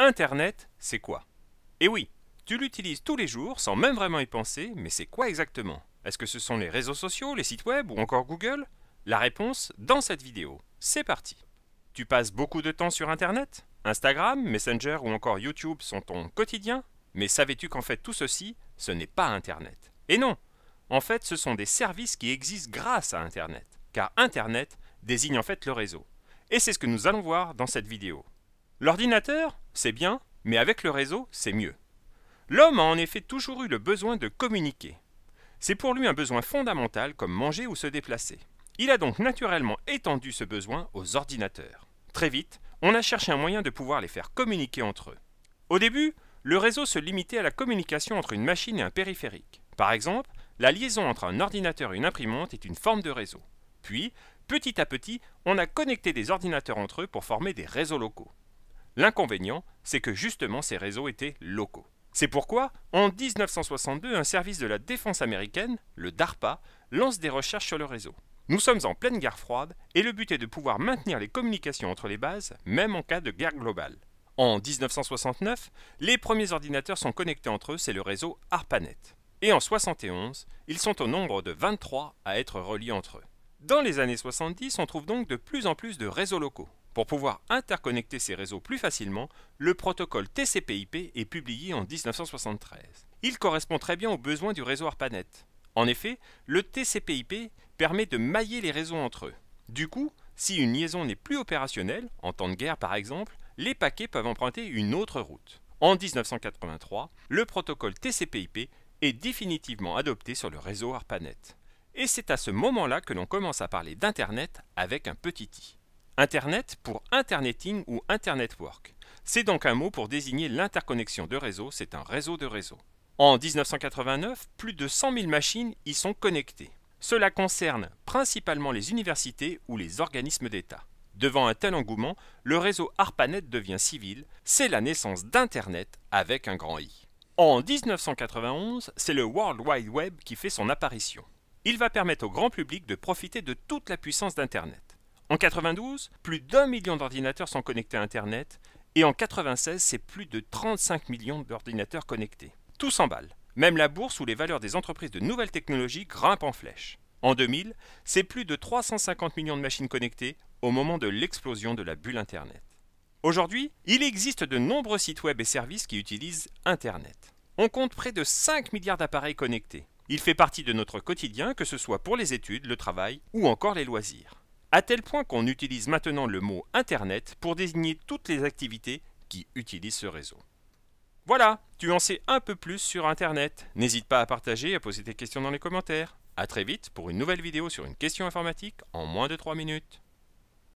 Internet, c'est quoi Eh oui, tu l'utilises tous les jours sans même vraiment y penser, mais c'est quoi exactement Est-ce que ce sont les réseaux sociaux, les sites web ou encore Google La réponse dans cette vidéo. C'est parti Tu passes beaucoup de temps sur Internet Instagram, Messenger ou encore YouTube sont ton quotidien Mais savais-tu qu'en fait tout ceci, ce n'est pas Internet Et eh non En fait, ce sont des services qui existent grâce à Internet, car Internet désigne en fait le réseau. Et c'est ce que nous allons voir dans cette vidéo. L'ordinateur, c'est bien, mais avec le réseau, c'est mieux. L'homme a en effet toujours eu le besoin de communiquer. C'est pour lui un besoin fondamental comme manger ou se déplacer. Il a donc naturellement étendu ce besoin aux ordinateurs. Très vite, on a cherché un moyen de pouvoir les faire communiquer entre eux. Au début, le réseau se limitait à la communication entre une machine et un périphérique. Par exemple, la liaison entre un ordinateur et une imprimante est une forme de réseau. Puis, petit à petit, on a connecté des ordinateurs entre eux pour former des réseaux locaux. L'inconvénient, c'est que justement ces réseaux étaient locaux. C'est pourquoi, en 1962, un service de la défense américaine, le DARPA, lance des recherches sur le réseau. Nous sommes en pleine guerre froide et le but est de pouvoir maintenir les communications entre les bases, même en cas de guerre globale. En 1969, les premiers ordinateurs sont connectés entre eux, c'est le réseau ARPANET. Et en 1971, ils sont au nombre de 23 à être reliés entre eux. Dans les années 70, on trouve donc de plus en plus de réseaux locaux, pour pouvoir interconnecter ces réseaux plus facilement, le protocole TCPIP ip est publié en 1973. Il correspond très bien aux besoins du réseau ARPANET. En effet, le TCPIP ip permet de mailler les réseaux entre eux. Du coup, si une liaison n'est plus opérationnelle, en temps de guerre par exemple, les paquets peuvent emprunter une autre route. En 1983, le protocole TCPIP ip est définitivement adopté sur le réseau ARPANET. Et c'est à ce moment-là que l'on commence à parler d'Internet avec un petit i. Internet pour Interneting ou Internetwork. C'est donc un mot pour désigner l'interconnexion de réseaux, c'est un réseau de réseaux. En 1989, plus de 100 000 machines y sont connectées. Cela concerne principalement les universités ou les organismes d'État. Devant un tel engouement, le réseau ARPANET devient civil, c'est la naissance d'Internet avec un grand I. En 1991, c'est le World Wide Web qui fait son apparition. Il va permettre au grand public de profiter de toute la puissance d'Internet. En 92, plus d'un million d'ordinateurs sont connectés à Internet, et en 96, c'est plus de 35 millions d'ordinateurs connectés. Tout s'emballe. Même la bourse où les valeurs des entreprises de nouvelles technologies grimpent en flèche. En 2000, c'est plus de 350 millions de machines connectées au moment de l'explosion de la bulle Internet. Aujourd'hui, il existe de nombreux sites web et services qui utilisent Internet. On compte près de 5 milliards d'appareils connectés. Il fait partie de notre quotidien, que ce soit pour les études, le travail ou encore les loisirs à tel point qu'on utilise maintenant le mot Internet pour désigner toutes les activités qui utilisent ce réseau. Voilà, tu en sais un peu plus sur Internet. N'hésite pas à partager et à poser tes questions dans les commentaires. A très vite pour une nouvelle vidéo sur une question informatique en moins de 3 minutes.